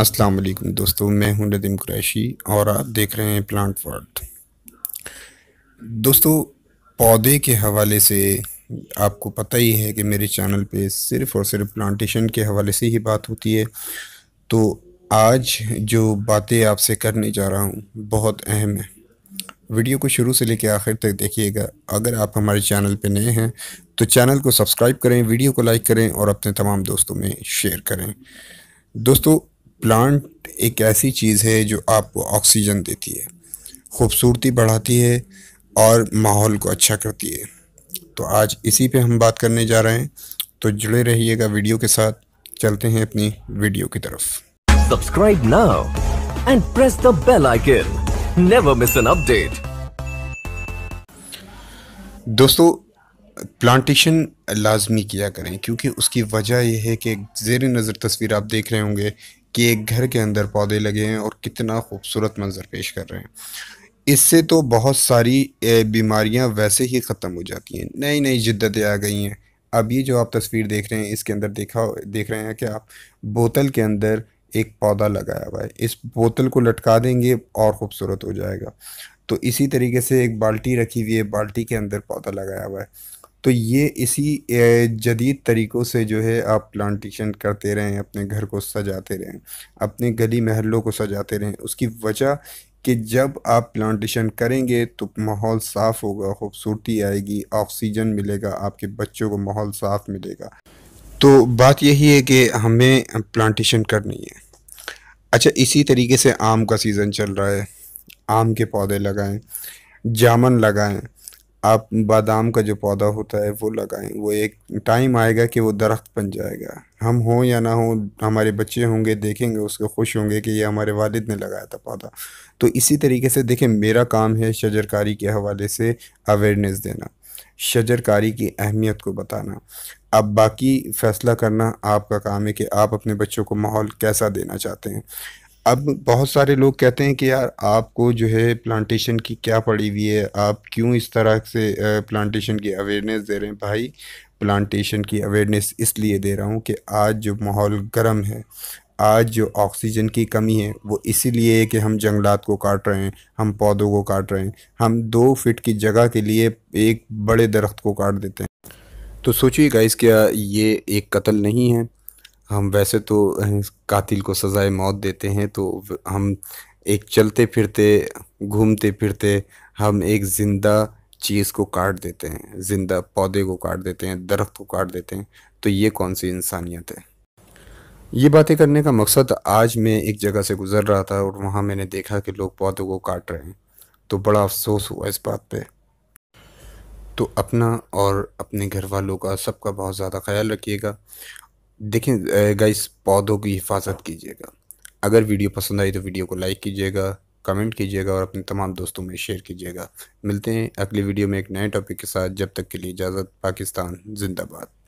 अस्सलाम वालेकुम दोस्तों मैं हूं नदीम कुरैशी और आप देख रहे हैं प्लांट वर्ल्ड दोस्तों पौधे के हवाले से आपको पता ही है कि मेरे चैनल पे सिर्फ़ और सिर्फ प्लांटेशन के हवाले से ही बात होती है तो आज जो बातें आपसे करने जा रहा हूँ बहुत अहम है वीडियो को शुरू से लेकर आखिर तक देखिएगा अगर आप हमारे चैनल पर नए हैं तो चैनल को सब्सक्राइब करें वीडियो को लाइक करें और अपने तमाम दोस्तों में शेयर करें दोस्तों प्लांट एक ऐसी चीज़ है जो आपको ऑक्सीजन देती है खूबसूरती बढ़ाती है और माहौल को अच्छा करती है तो आज इसी पे हम बात करने जा रहे हैं तो जुड़े रहिएगा वीडियो के साथ चलते हैं अपनी वीडियो की तरफ subscribe now and press the bell icon never miss an update दोस्तों प्लांटेशन लाजमी किया करें क्योंकि उसकी वजह यह है कि जेर नज़र तस्वीर आप देख रहे होंगे कि एक घर के अंदर पौधे लगे हैं और कितना खूबसूरत मंजर पेश कर रहे हैं इससे तो बहुत सारी बीमारियां वैसे ही ख़त्म हो जाती हैं नई नई जिद्दतें आ गई हैं अब ये जो आप तस्वीर देख रहे हैं इसके अंदर देखा देख रहे हैं कि आप बोतल के अंदर एक पौधा लगाया हुआ है इस बोतल को लटका देंगे और ख़ूबसूरत हो जाएगा तो इसी तरीके से एक बाल्टी रखी हुई है बाल्टी के अंदर पौधा लगाया हुआ है तो ये इसी जदीद तरीक़ों से जो है आप प्लांटेशन करते रहें अपने घर को सजाते रहें अपने गली महलों को सजाते रहें उसकी वजह कि जब आप प्लांटेशन करेंगे तो माहौल साफ़ होगा खूबसूरती आएगी ऑक्सीजन मिलेगा आपके बच्चों को माहौल साफ़ मिलेगा तो बात यही है कि हमें प्लांटेशन करनी है अच्छा इसी तरीके से आम का सीज़न चल रहा है आम के पौधे लगाएं जामन लगाएं आप बादाम का जो पौधा होता है वो लगाएं वो एक टाइम आएगा कि वो दरख्त बन जाएगा हम हो या ना हो हमारे बच्चे होंगे देखेंगे उसको खुश होंगे कि ये हमारे वालिद ने लगाया था पौधा तो इसी तरीके से देखें मेरा काम है शजरकारी के हवाले से अवेयरनेस देना शजरकारी की अहमियत को बताना अब बाकी फ़ैसला करना आपका काम है कि आप अपने बच्चों को माहौल कैसा देना चाहते हैं अब बहुत सारे लोग कहते हैं कि यार आपको जो है प्लांटेशन की क्या पड़ी हुई है आप क्यों इस तरह से प्लांटेशन की अवेयरनेस दे रहे हैं भाई प्लांटेशन की अवेयरनेस इसलिए दे रहा हूँ कि आज जो माहौल गर्म है आज जो ऑक्सीजन की कमी है वो इसीलिए है कि हम जंगलात को काट रहे हैं हम पौधों को काट रहे हैं हम दो फिट की जगह के लिए एक बड़े दरख्त को काट देते हैं तो सोचिए गाइस क्या ये एक कत्ल नहीं है हम वैसे तो कातिल को सज़ाए मौत देते हैं तो हम एक चलते फिरते घूमते फिरते हम एक ज़िंदा चीज़ को काट देते हैं ज़िंदा पौधे को काट देते हैं दरख्त को काट देते हैं तो ये कौन सी इंसानियत है ये बातें करने का मकसद आज मैं एक जगह से गुज़र रहा था और वहाँ मैंने देखा कि लोग पौधों को काट रहे हैं तो बड़ा अफसोस हुआ इस बात पे तो अपना और अपने घर वालों का सबका बहुत ज़्यादा ख्याल रखिएगा देखें गाइस पौधों की हिफाजत कीजिएगा अगर वीडियो पसंद आई तो वीडियो को लाइक कीजिएगा कमेंट कीजिएगा और अपने तमाम दोस्तों में शेयर कीजिएगा मिलते हैं अगली वीडियो में एक नए टॉपिक के साथ जब तक के लिए इजाज़त पाकिस्तान जिंदाबाद